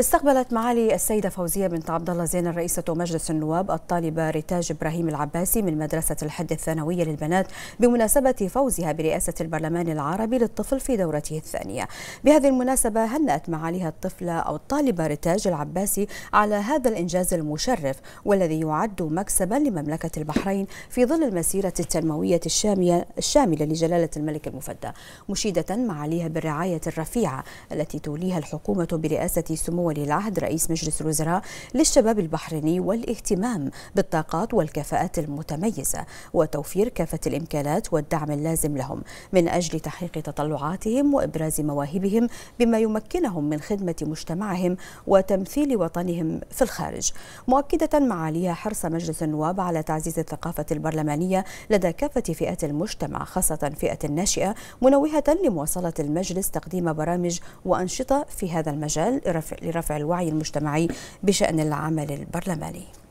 استقبلت معالي السيدة فوزية بنت عبد الله زين رئيسة مجلس النواب الطالبة ريتاج إبراهيم العباسي من مدرسة الحد الثانوية للبنات بمناسبة فوزها برئاسة البرلمان العربي للطفل في دورته الثانية بهذه المناسبة هنأت معاليها الطفلة أو الطالبة ريتاج العباسي على هذا الإنجاز المشرف والذي يعد مكسبا لمملكة البحرين في ظل المسيرة التنموية الشامية الشاملة لجلالة الملك المفدى مشيدة معاليها بالرعاية الرفيعة التي توليها الحكومة برئاسة سمو ولي العهد رئيس مجلس الوزراء للشباب البحريني والاهتمام بالطاقات والكفاءات المتميزة وتوفير كافة الإمكانات والدعم اللازم لهم من أجل تحقيق تطلعاتهم وإبراز مواهبهم بما يمكنهم من خدمة مجتمعهم وتمثيل وطنهم في الخارج مؤكدة معاليها حرص مجلس النواب على تعزيز الثقافة البرلمانية لدى كافة فئات المجتمع خاصة فئة الناشئة منوهة لمواصلة المجلس تقديم برامج وأنشطة في هذا المجال لرفع الوعي المجتمعي بشأن العمل البرلماني